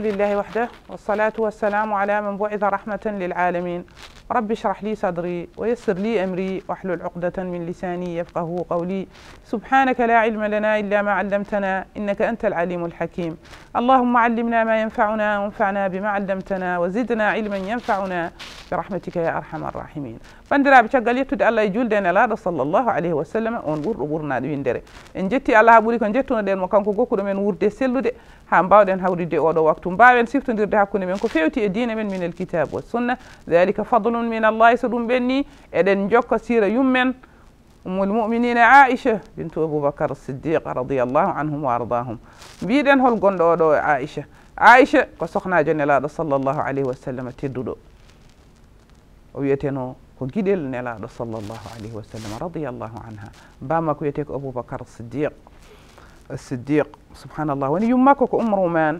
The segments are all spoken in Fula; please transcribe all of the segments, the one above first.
لله وحده والصلاة والسلام على من بعث رحمة للعالمين ربي اشرح لي صدري ويسر لي امري واحلل عقدة من لساني يفقه قولي سبحانك لا علم لنا الا ما علمتنا انك انت العليم الحكيم اللهم علمنا ما ينفعنا وانفعنا بما علمتنا وزدنا علما ينفعنا برحمتك يا ارحم الراحمين فندرا بشغل يتد الله يجول دين الله صلى الله عليه وسلم ونور ورنا دين دري ان جتي الله بوري كان جتونا دين مكان كو كودو من ورد سلود هام باودن هاوري دي اودو وقتو باوين سيفتو ديرد هاكوني من كو فيوتي دين من من الكتاب والسنه ذلك فضل فضل من الله سدوم بني إدن جوكا سيرة يمن أم المؤمنين عائشة بنت أبو بكر الصديق رضي الله عنهم وأرضاهم بيدن هول غندو دو عائشة عائشة كسخنا جنلا صلى الله عليه وسلم تدودو ويتنو كجدل نلا صلى الله عليه وسلم رضي الله عنها بامك يتك أبو بكر الصديق الصديق سبحان الله وني يمك أم رومان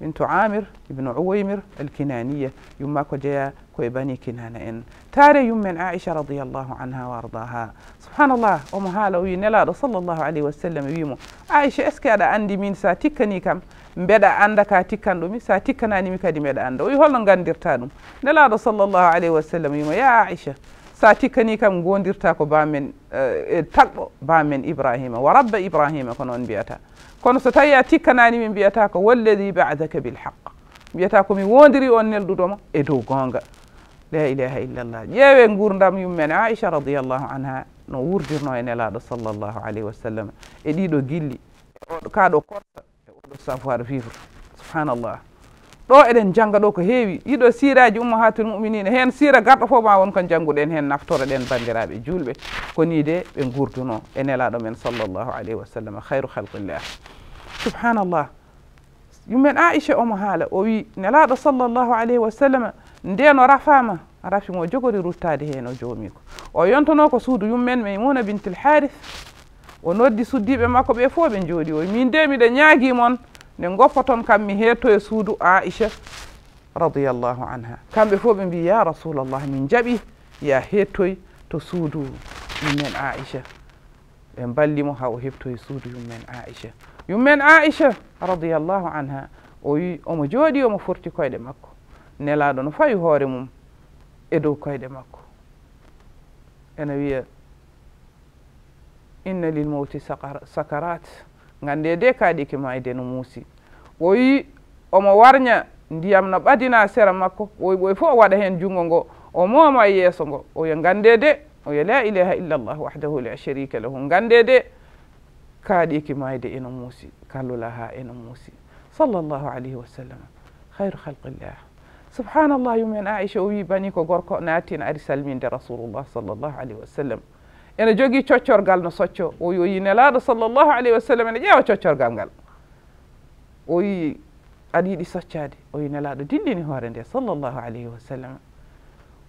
بنت عامر ابن عويمر الكنانية يما كجيا كويباني كنانة إن تاري يوم من عائشة رضي الله عنها وارضاها سبحان الله لو ينلا صلى الله عليه وسلم يمو عائشة اسكي على عندي من ساتيكني كم mbeɗa عندك ka tikkanɗumi sa tikkananimi kadi mbeɗa anda oyi holno gandirta ɗum نلا صلى الله عليه وسلم wima يا عائشه ساتي كني كم غون ديرتاكو بامن تاك بامن ابراهيم ورب ابراهيم كنون بياتا كون ستايا تيكناني من بياتاكو والذي بعدك بالحق بياتاكو مي وندري اون نيل دودوما ادو غونغا لا اله الا الله ياو غور ندام يومن عائشه رضي الله عنها نور دير نو انلا صلى الله عليه وسلم ادي دو غيلي كادو كورتا او دو سافوار فيفر سبحان الله ɗo eɗen jangga ɗo ko heewi ɗiɗo siraji ummahatul muminina hen sira garɗo fof ma won kon jangguɗen hen naftoroɗen bandiraɓe julɓe koni de ɓe gurduno e nelaɗo men sallllahu alayhi wa sallam hayru halqillah subhanallah yummen aicha omo haala o wi nelaɗo sallllahu alayhi wa sallam ndeno rafama rafi mo jogori ruttade hen o ko o yontono ko suudu yummen maymuna bintil harith o noddi suddiɓe makko ɓe fof ɓe jooɗi o min de miɗa ñaagui moon nde goppa toon kam mi heetto e suudu aicha radiallahu anha kamɓe fof ɓe mbi ya rasulallah min jaɓi ya heettoy to suudu yummen aicha ɓe mballimo ha o heftoye suudu yummen aicha yummen aicha radiallahu anha o wi omo jooɗi omo forti koyɗe makko nelaɗo no fawi hoore mum e dow koyɗe makko ene wiya inna lilmawti sakarat sakara ngannde de kaaɗike ma ede no muusi o wii omo warña ndiyam no ɓadina sera makko woyi ɓoye fof o waɗa heen junngo ngo o mooma e yeeso ngo o yo nganndee de o yo la ilaha illallah wahdahu la sharika lahu nganndee de kaaɗiki mayde e eno muusi kallula haa eno muusi sallllahu alayhi wa sallam hayru halqillah subhanallah yumen aicha o wii bani ko gorko naatin ari salminde rasulullah sallllahu alayhi wa sallam ene jogii coccorgal no socco o yoyi nelaaɗo sallllahu alayhi wa sallam ene ƴeewa coccorgal ngal o yi aɗa yiɗi soccaade o yi nelaaɗo dillini hoore nde sallllahu alayhi wa sallam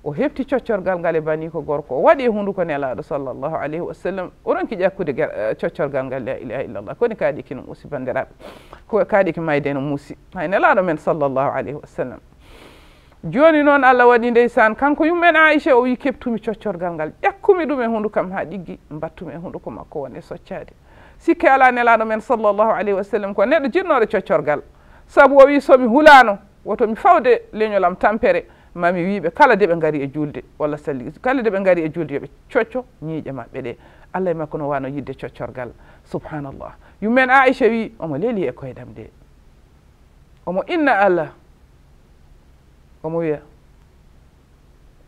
o heɓti coccorgal ngal e banii ko gorko o waɗi e hunndu ko nelaaɗo sallllahu alayhi wa sallam oronki ƴakkude eh, coccorgal ngal la ilaha illallah koni kaaɗiki no muusi banndiraaɓe ko kaaɗiki mayde no muusi hay nelaaɗo men sallllahu alayhi wa sallam joni noon allah waɗi ndeysan kanko yummen aicha o wi keptumi coccorgal ngal ƴakkumi ɗum e hundu kam ha ɗiggi mbattumi e ko makko woni e soccade sikke ala nelaɗo men sallllahu alayhi wa sallam ko neɗɗo jinnoɗo coccorgal saabu o wi somi hulano wotomi fawde leñol am tampere mami wiɓe kala deɓe gaari e julde walla salli kala deɓe gari e julde yoɓe cocco ñiiƴe maɓɓe ɗe allah e makko no wano yidde coccorgal subhanallah yummen aicha wi omo leeli e koydam de omo inna allah komo wiya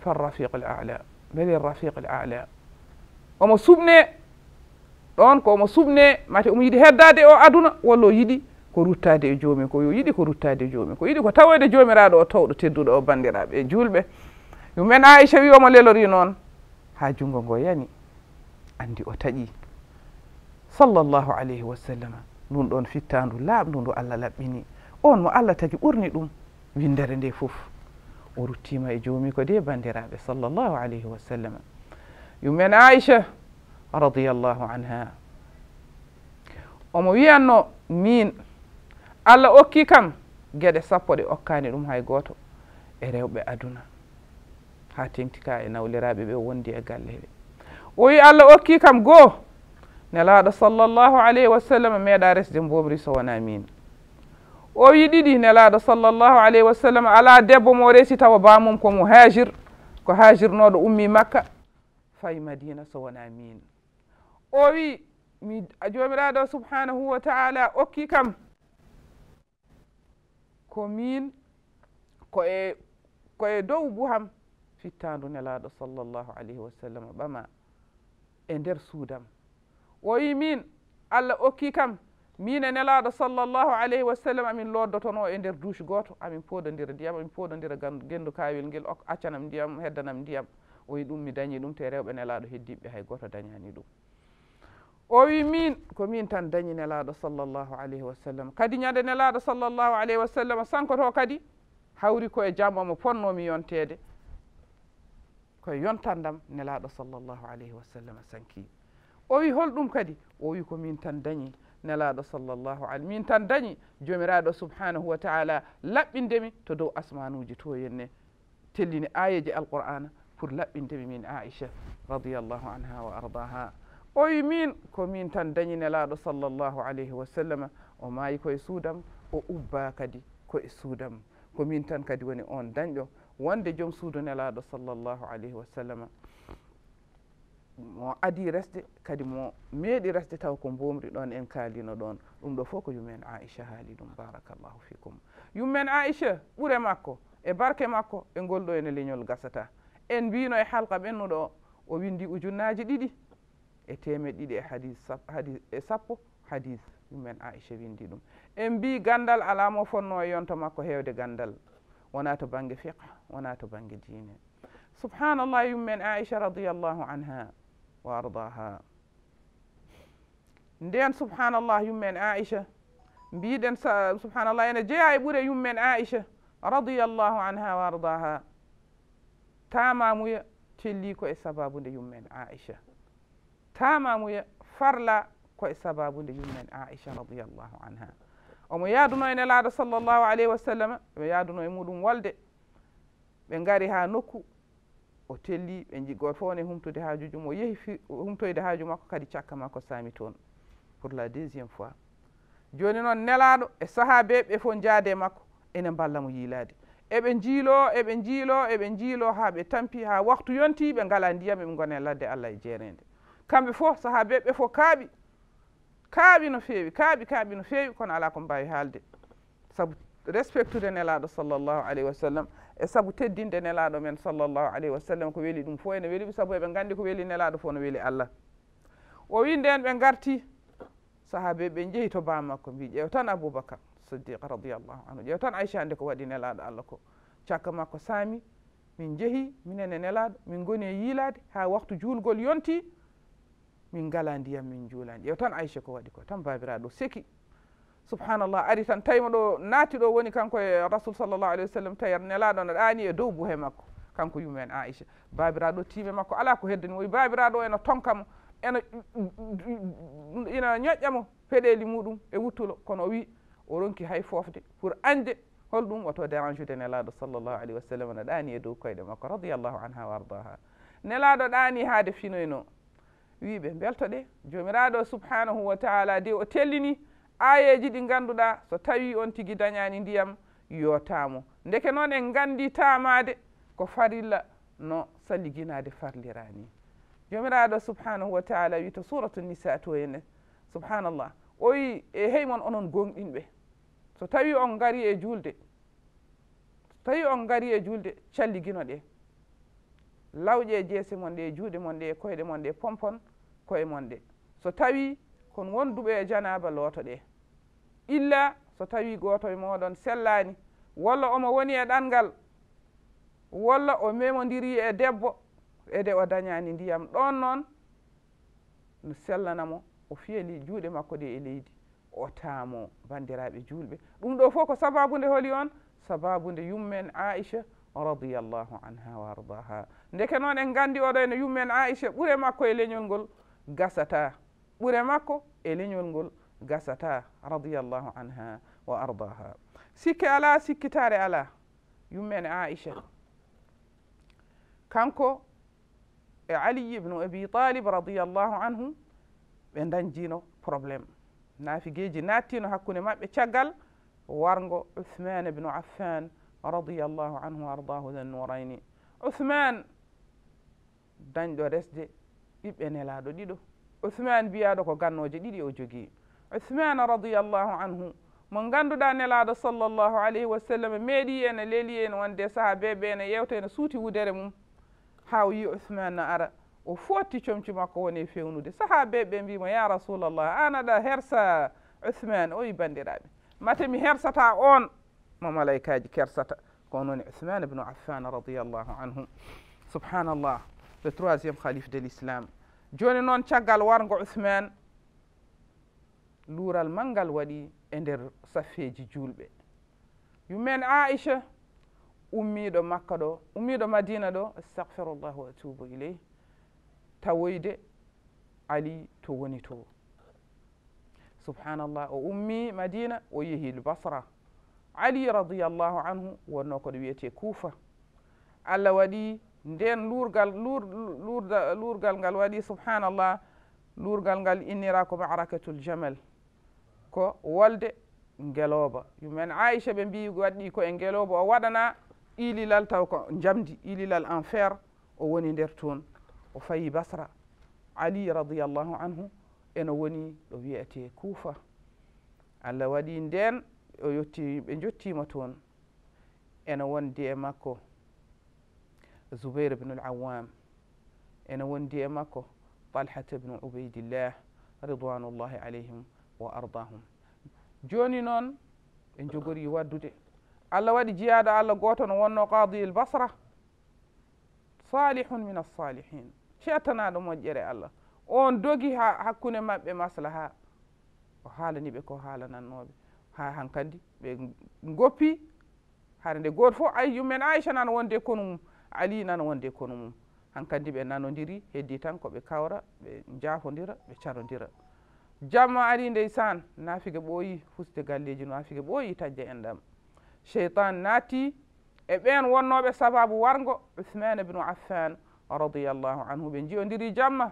farrafiq l ala mbele rafiq l ala omo suɓne ɗon ko omo suɓne mate omo yiɗi heddade e o aduna walla o yiɗi ko ruttade e joomi ko yo yiɗi ko ruttade e joomi ko yiɗi ko tawede joomiraɗo o towɗo tedduɗo o bandiraɓe e julɓe yummen aicha wi omo lelori noon ha junngo ngo yani andi o taƴi sallllahu alayhi wa sallam ndun ɗon fittandu laaɓdu ndu allah laɓɓini on mo allah tagi ɓurni ɗum windere nde fof o ruttima e joomi ko de bandiraɓe sallllahu alayhi wa sallam yummen aicha radiallahu anha omo wiyanno min allah okki kam geɗe sappo ɗe okkani ɗum hay goto e rewɓe aduna ha tengtika e nawliraɓe ɓe wondi e galle ɓe o wi allah okki kam goho nelaɗo sallllahu alayhi wa sallam meeɗa resde mbomri sowona min o wi ɗiɗi nelaɗo sallllahu alayhi wa sallam ala debbo mo resi tawa bamum komo hajir ko hajirnoɗo ummi makka fay madina so wona min o wi mi jomiraɗo subhanahu wa taala okki kam ko min koye koye dow buham fittandu nelaɗo sallllahu alayhi wa sallam ɓama e nder suudam o wi min allah okki kam min e nelaaɗo sallllahu alayhi wa sallam amin looddotono e ndeer duuche gooto amin poodondira ndiyam amin poodondira genndu kaawel ngel accanam ndiyam heddanam ndiyam oyi ɗum mi dañii ɗum te rewɓe nelaaɗo heddiɓe hay gooto dañaani ɗum o wii min ko min tan dañi nelaaɗo sallllahu alayhi wa sallam kadi ñande nelaaɗo sallllahu alayhi wa sallam sankotoo kadi hawri koye jam omo ponnoomi yonteede koye yontandam nelaaɗo sallllahu alayhi wa sallam sankii o wii holɗum kadi o wii ko min tan dañii نلاد صلى الله عليه من تندني جمراد سبحانه وتعالى لبن دمي تدو أسمان وجتو ين تلين آية القرآن فر لبن دمي من عائشة رضي الله عنها وأرضاها أي من كمين تندني نلاد صلى الله عليه وسلم وما يكو يسودم وأبا كدي كو يسودم كمين تن كدي وني أون دنجو وان دي جم سودو نلاد صلى الله عليه وسلم mo adi resde kadi mo meeɗi resde taw ko mbomri ɗon en kaalino ɗon ɗum ɗo fof ko yummen aicha haali ɗum barakallahu fikum yummen aicha ɓure makko e barke makko e ngolɗo ene leñol gasata en mbino e halqa ɓennuɗo o o windi ujunnaji ɗiɗi e temed ɗiɗi e hadihadi e sappo hadis yummen aicha windi ɗum en mbi gandal alamo fonno e yonto makko hewde gandal wona to bangue fiqa wona to bangue diine subhanallah yummen aicha radiallahu anha وارضاها ندين سبحان الله يمن عائشه بيدن سبحان الله انا يعني جاي بوري يمن عائشه رضي الله عنها وارضاها تمام يا تليكو إيه سبب يمن عائشه تمام يا فرلا كو إيه سبب يمن عائشه رضي الله عنها ومو يادو نوين صلى الله عليه وسلم ويادو نوين مودوم والدي بن غاري ها نوكو o telli ɓe ji goto fof ne humtude haajuju mum o yehi humtoyde haaju makko kadi cakka makko saami toon pour la deuxiéme fois jooni noon nelaaɗo e saha be ɓe fof njaade makko ene mballa mo yiilaade eɓe njiiloo eɓe njiiloo eɓe njiiloo haa ɓe tampi haa waktu yonti ɓe ngala ndiyam ɓe ngona e ladde allah e jeereende kamɓe fof saha be ɓe fof kaaɓi kaaɓi no feewi kaaɓi kaaɓi no feewi kono alaa ko mbaawi haalde sabu respectude e nelaaɗo sallllahu alayhi wa sallam e sabu teddinde nelaaɗo men sallllahu alayhi wa sallam ko weli ɗum fof ene weli ɓe sabu eɓe nganndi ko weli nelaaɗo fof no weli allah o wi nden ɓe ngartii sahaabe ɓe njehi to baa makko mbi ƴeew tan aboubacar siddiqe radiallahu anhu ƴeew tan aicha nde ko waɗi nelaaɗo allah ko cakka makko saami min njehi minene nelaaɗo min ngoni e yiilaade haa waktu juulgol yontii min ngalaa ndiyam min njuulaani ƴeew tan aicha ko waɗi ko tan baabiraaɗo o seki subhanallah ari tan tawima ɗo naati ɗo woni kanko e rasul sallllahu alih wa sallam tawi ara nelaɗo no ɗaani e dow buhe makko kanko yumen aicha babiraɗo tiime makko ala ko heddani woyi babiraɗo ene tonka mo ene ina ñoƴƴa mo feɗeli muɗum e wuttulo kono o wi o ronki hay fofde pour ande holɗum woto dérangede nelaɗo sallllahu alih wa sallam no ɗaani e dow koyɗe makko radiallahu anha wa ardaha nelaɗo ɗaani haade finoyno wiɓe beltoɗe jomiraɗo subhanahu wa taala de o tellini aayeeji ɗi ngannduɗaa so tawii on tigi dañaani ndiyam yootaamo ndeke noon en nganndii taamaade ko farilla no saliginaade farliraa nii jomiraaɗo subhanahu wa taala wii to suratu nisa to ene subhanallah o wii e hey mon onon gonɗin ɓe so tawii on ngarii e juulde so tawii on ngarii e juulde calligino ɗee lawƴe jeese mon ɗe e juuɗe mon ɗe e koyɗe mon ɗe pompon koye mon ɗe so tawii kon wonduɓe e janaaba looto ɗee illa so tawi gooto e mooɗon sellaani walla omo woni e ɗanngal walla o memondiri e debbo ede o dañaani ndiyam ɗon noon no sellana mo o fiyali juuɗe makko ɗe e leydi o taamo banndiraaɓe juulɓe ɗum ɗo fof ko sababunde holi on sababunde yummen aicha radiallahu anha wa ardaha ndeke noon en nganndi oɗo no yummen aicha ɓure makko e leñol ngol gasata ɓure makko e leñol ngol gasata radiallahu anha wa ardaha sikke ala sikkitare ala yummene aicha kanko e ali ibnu abi talib radiallahu anhu ɓe dañjino probléme nafigueji nattino hakkude mabɓe caggal wargo uthmane bnu affan radiallahu anhu ardahu the nuraini uthmane dañɗo resde ɓiɓɓe nelaɗo ɗiɗo uthmane mbiyaɗo ko gannoje ɗiɗi o jogui uthman radiallahu anhu mo ganduɗa nelaɗo sallllahu alayhi wa sallam meeɗi ene leeli en wonde saaha beɓe ene yewta ene suuti wudere mum ha o yi uthman no ara o fotti comci makko woni fewnude sahabe ɓe mbimo ya rasulallah an aɗa hersa uthman o wi bandiraɓe mate mi hersata on mo malaikaji kersata ko noon uthman ibnu affan radiallahu anhu subhanallah le troisiéme khalife de l' islam joni noon caggal wargo uthman lural mangal wadi e nder saffeji julɓe yummen aicha ummiɗo makka ɗo ummiɗo madina do astaghfirullah wa atubu ilay tawide ali to woni to subhanallah o ummi madina o yeehi basra ali radiyallahu anhu wonno koɗo wiyete kuufa allah waɗi nden lur, lurgal ngal wadi subhanallah lurgal ngal innira ko marakatul jamal ko wolde ngelooba yumen aicha ɓe mbi waɗi ko e ngelooba o waɗana ililal taw ko jamdi ililal enfer o woni nder toon o fayi basra ali radiallahu anhu eno woni ɗo wiyete kuufa allah waɗi nden o yetti ɓe jottima toon ene wondi e makko zoubair bnul awam ene wondi e makko talhata bnu ubaydillah ridwanullahi alayhim wa ardahum joni noon en jogori waddude allah waɗi jiyaɗo allah goto no wonno kadi el basra salihun min assalihin cettanaɗo moƴƴere allah on dogi ha hakkunde maɓɓe maslaha o haalaniɓe ko haalananoɓe ha hankkandi ɓe goppi hare nde goto fof ay yummen aicha nan wonde konu mum ali nan wonde konu mum hankkandi ɓe nanodiri heddi tan koɓe kawra ɓe jafodira ɓe carodira jamma ari ndeysan naafige ɓooyi husde galleji naafige ɓooyi tajja en ɗam cheytan naati e ɓeen wonnooɓe sababu warngo usmane bnu affan radiallahu anhu ɓe njiyondiri jamma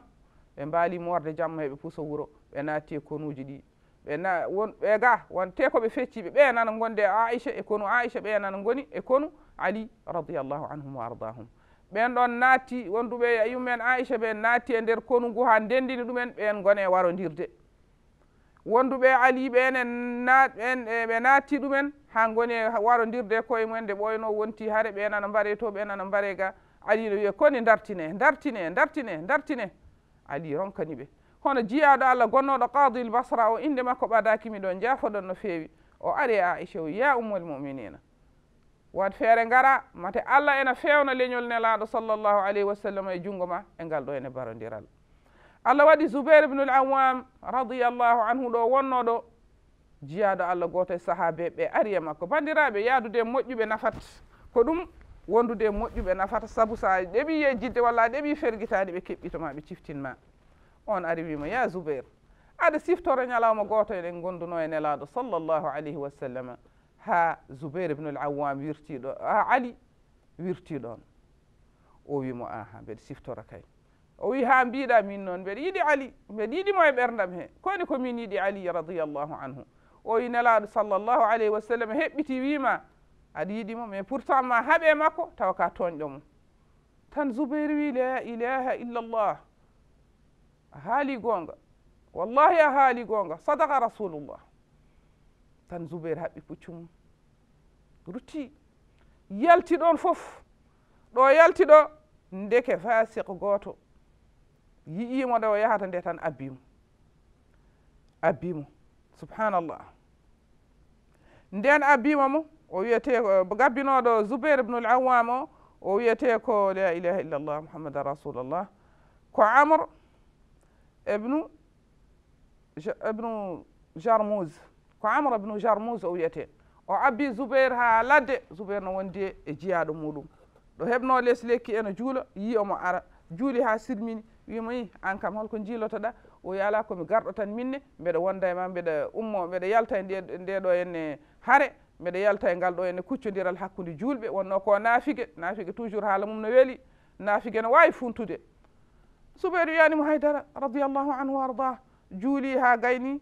ɓe mbaali morde jamma heɓe pusa wuro ɓe naati e konuuji ɗi ɓɓe ga won te ko ɓe fecci ɓe ɓee nana ngonde e aicha e konu aicha ɓee nana ngoni e konu ali radiallahu anhum wa ardahum ɓen ɗon naati wonduɓe yummen aicha ɓen naati e nder konu ngu haa ndendini ɗumen ɓeen ngone warondirde wonduɓe aliɓe ene naɓe e, natti ɗumen ha goni warodirde koye mumen nde ɓoyno wonti haare ɓe nana mbare to ɓe nana mbare ga ali no wiye koni dartine dartine dartine dartine ali ronkaniɓe hono jiyaɗo allah gonnoɗo kadil basra o inde makko ɓadakimi ɗon jafoɗon no fewi o ari e aicha o ya ummol muminina wat feere ngara mate allah ene fewno leñol nelaɗo sallllahu alayhi wa sallam e junngo ma e ngal ɗo ene barodiral allah waɗi zoubair ibnul awam radiallahu anhu ɗo wonnoɗo jiyaɗo allah goto e sahabe ɓe ari e makko bandiraɓe yaadude moƴƴuɓe nafat ko ɗum wondude moƴƴuɓe nafata saabu so a ɗeɓi yejjidde walla a ɗeɓi fergitade ɓe keɓɓitoma ɓe ciftinma on ari wima ya zoubair aɗa siftoro ñalawma goto eɗen gonduno e nelaɗo sallllahu alayhi wa sallam ha zoubair ibnul awam wirtiɗo ha ali wirtiɗon o wimo aha mbeɗa siftora kay o wii haa mbiiɗa min noon mbeɗa yiɗi ali mbeɗa yiɗimo e ɓerndam he koni komin yiɗi ali radiallahu anhu o wi nelaaɗo sallllahu alayhi wa sallam heɓɓiti wiima aɗa yiɗimo mais pourtant ma haɓe makko tawa ka toñɗo mum tan zoubeyre wi la ilaha illallah a haali goonga wallahi a haali goonga sadaka rasulullah tan zoubeyre haɓɓi puccu mum rutti yalti ɗon fof ɗo yalti ɗo ndeke fasiq gooto يما دو يهاتن ديتان ابيم ابيم سبحان الله ندان ابيمو او يته بغابينو دو زبير بن العوام او يته لا اله الا الله محمد رسول الله كو عمر ابن ج... ابن جرموز كو عمر ابن جرموز او يته ابي زبير ها لاد زبير نو وندي اجياد مودو هبنو ليسليكي انا جولا يي امو juuɗi haa sirmini wiima yi aan kam holko njiilotoɗa o yo ala komi garɗo tan minne mbeɗa wonda e ma mbeɗa ummo mbeɗa yalta e ndeɗo enne hare mbeɗa yalta e ngal ɗo enne kuccodiral hakkude juulɓe wonno ko naafige naafige toujours haala mum no weeli naafige no wawi funtude subeer wiyanimo haydara radiallahu anhu wa arda juuli haa gayni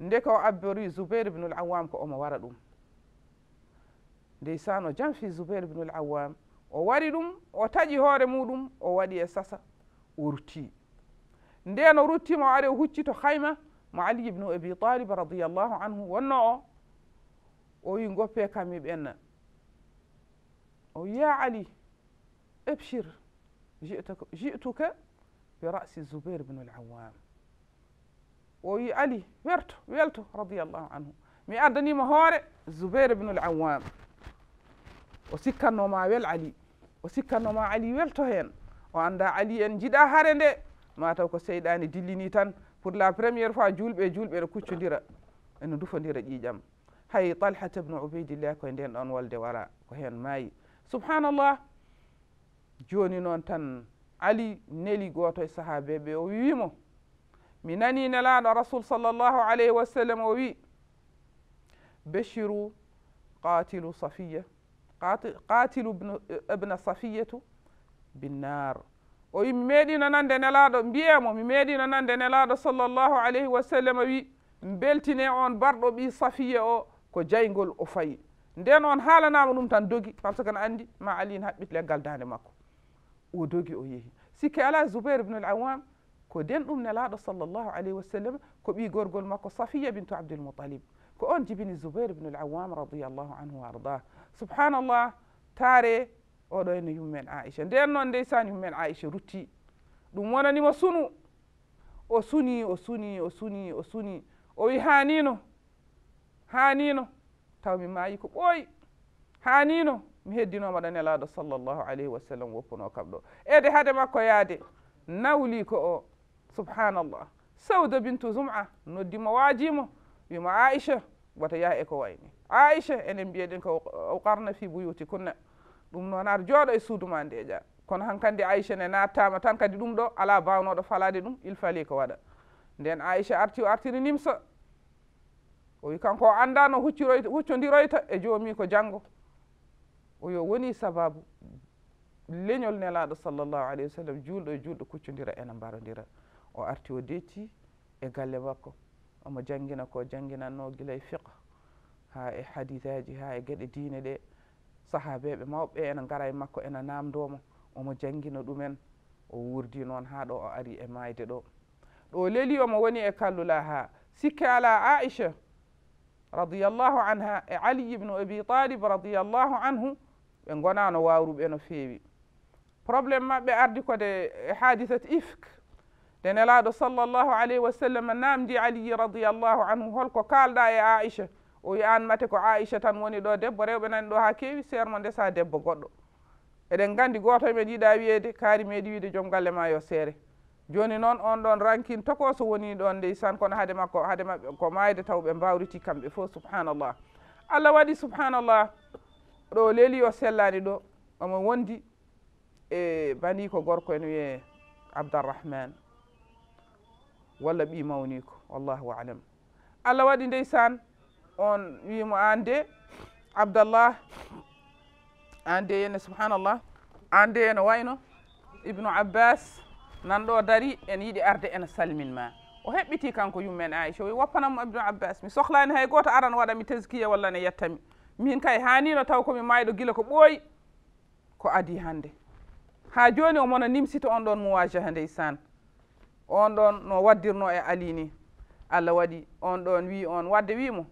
nde ko abbori zoubeir bnul awam ko omo wara ɗum ndeysan o jam fi zoubeir bnul awam o wari dum o taji hore mudum o wadi e sasa o rutti nden o rutti mo are hucci to khayma mo ali ibn abi talib radiyallahu anhu wonno o o wi goppe kam mi o ya ali ebchir جئتك bi rasi zoubair bnu alawam o wi ali werto welto radiallahu anhu mi addanima hoore zoubair بن العوام o ما ويل علي وسكنوا ما علي ويلتهن وعند علي أن جدا هارنده ما تاوكو سيداني دليني تان فور لا بريمير فا جولب اي جولب اي كوتشو ديرا انو دوفا ديرا جيجام هاي طالحة ابن عبيد الله كوين دين ان والدي وراء كوين ماي سبحان الله جوني نون تان علي نيلي غوتو صحابي بي وويمو مناني نلان رسول صلى الله عليه وسلم وبي بشروا قاتلوا صفيه قاتل ابن ابن صفيه بالنار وي ميدي نانان دنلادو بيامو ميدي نانان دنلادو صلى الله عليه وسلم وي بلتيني اون باردو بي صفيه او كو جايغول او فاي ندن اون حالنا منوم تان دوغي باسكو ان عندي ما علي نحبيت لغال داني ماكو او دوغي او يي سيكي على زبير بن العوام كو دن ام نلادو صلى الله عليه وسلم كو بي ماكو صفيه بنت عبد المطلب كو اون زبير بن العوام رضي الله عنه وارضاه subhanallah tare taare oɗo eno yummen aicha nden noon ndeysan yummen ruti rutti ɗum wonanimo sunu o suni o suni o suni o suni o wi hanino hanino taw mi maayi ko ɓooyi hanino mi heddinoma ɗo nelaɗo sallllahu alayhi wa sallam woppuno kam ɗo ede haade makko yaade nawli ko o subhanallah sawda bintu zum'a noddimo waajimo wimo aisha wata yaha e ko wayni aicha enen mbiyeɗen ko karna fi buyuti kunna ɗum noon ar jooɗo e suuduma ndeeƴa kono hankkandi aicha ne nattama tan kadi ɗum ɗo ala bawnoɗo falade ɗum il fali ko waɗa nden aicha arti o artiri nimsa o wi kanko o anndano hucciroy huccodiroyta e joomi ko janngo o yo woni sababu leñol nelaɗo sallllahu alayhi wa sallam juulɗo e juulɗo kuccodira ene mbarodira o arti o detti e galle makko omo janngina ko jannginanno gila e fiqa هاي حديثات هاي قد الدين ده صحابة ما هو إيه أنا قرأي ماكو أنا نام دوم وما جنگي نون ها دو أري إمايت دو دو ليلي وما أكالو لها سك على رضي الله عنها علي بن أبي طالب رضي الله عنه ينقونا نوارو بينا فيبي problem ما بأردك حادثة إفك لأن الله صلى الله عليه وسلم نام دي علي رضي الله عنه هلكو قال دا يا عائشة o wi anmate ko aicha tan woni ɗo debbo rewɓe nani ɗo ha keewi seer mo ndesa debbo goɗɗo eɗen gandi goto men yiiɗa wiyeede kaari meeɗi wiide joom galle ma yo seere joni noon on ɗon rankin toko so woni ɗon ndeysan kono haade makko haade maɓɓe ko mayde taw ɓe mbawriti kamɓe fo subhanallah allah waɗi subhanallah ɗo leeli o sellani ɗo omo wondi e bani ko gorko en wiye abdarrahmane walla ɓi mawni ko wallahu alam allah waɗi ndeysan on wiimo aan de abdallah aan de henne subhanallah aan de ene wayno ibnu abbas nan ɗo dari ene yiɗi arde ene salmin ma o heɓɓiti kanko yummen aicha wi woppanamo ibnu abbas mi sohlani hay goto aran waɗa mi teskiya walla ne yettami min kay hanino taw komi mayɗo gila ko ɓooyi ko adi hande ha joni omona nimsito on ɗon mowajaha ndey san on ɗon no waddirno e ali ni allah waɗi on ɗon wi on wadde wimo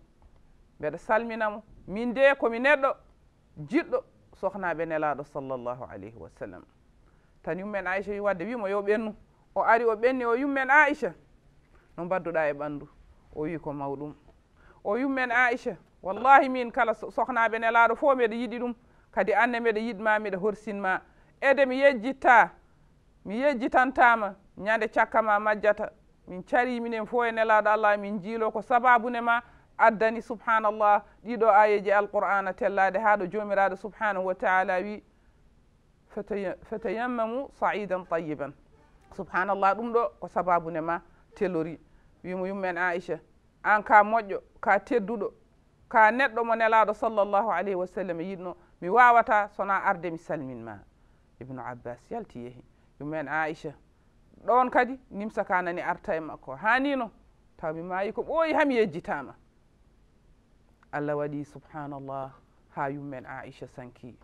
mbeɗa salmina mo min de komi neɗɗo jiɗɗo sohnaɓe nelaɗo sallllahu alayhi wa sallam tan yummen aicha wi wadde wiimo yo ɓennu o ari o ɓenni o yummen aicha no mbadduɗa e ɓandu o wi ko mawɗum o yummen aicha wallahi min kala sohnaɓe nelaɗo fo mbeɗa yiɗi ɗum kadi anne mbeɗa yiɗma mbeɗa horsinma ede mi yejjitta mi yejjitantama ñande cakka ma majjata min carimine fo e nelaɗo allah min jiilo ko sababunema addani subhanallah ɗiɗo ayeji alqur'ana tellade ha ɗo jomiraɗo subhanahu wa taala wi fatayammamu saidan tayiban subhanallah ɗum ɗo ko sababune ma tellori wimo yummen aicha an ka moƴƴo ka tedduɗo ka neɗɗo mo nelaɗo sallllahu alayhi wa sallam yiɗno mi wawata sona arde mi salminma ibnu abbas yalti yeehi ɗumen aicha ɗon kadi nimsa ka nani arta e makko hanino taw mi maayi ko ɓooyi hami yejjitama allah waɗi subhanallah ha yummen aicha sanki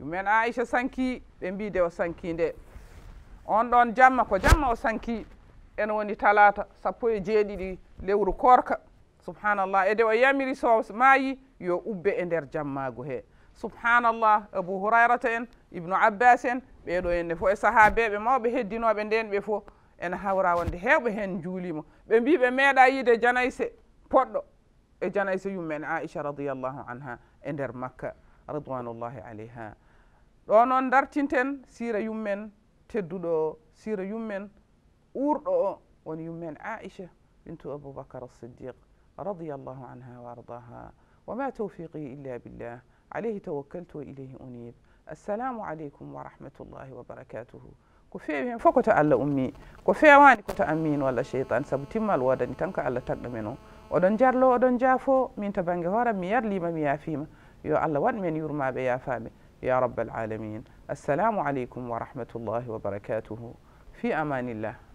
yummen aicha sanki ɓe mbide o sanki nde on ɗon jamma ko jamma o sanki ene woni talata sappo e jeeɗiɗi lewru korka subhanallah e de o yamiri so maayi yo ubbe e nder jammaago he subhanallah abou hurairata en ibnu abbas en ɓeɗo enne fo e sahabeɓe mawɓe heddinoɓe nden ɓe fo ene hawra wonde hewɓe hen juulimo ɓe mbi ɓe meeɗa yiide janayse poɗɗo اجانا يسوي من عائشه رضي الله عنها اندر مكه رضوان الله عليها دونون دارتينتن سيره يومن تدودو سيره يومن اوردو ون يومن عائشه بنت ابو بكر الصديق رضي الله عنها وارضاها وما توفيقي الا بالله عليه توكلت واليه انيب السلام عليكم ورحمه الله وبركاته كفي بهم فكوت على امي كفي اواني كوت امين ولا شيطان سبتم الوادن تنك على تقدمينو odon jarlo odon jafo min to bangi hooram mi yarlima mi yafima yo allah waɗ men yurmaɓe yaafaɓe ya rabbal alamin assalamu aleykum wa rahmatullahi wa barakatuhu fi amanillah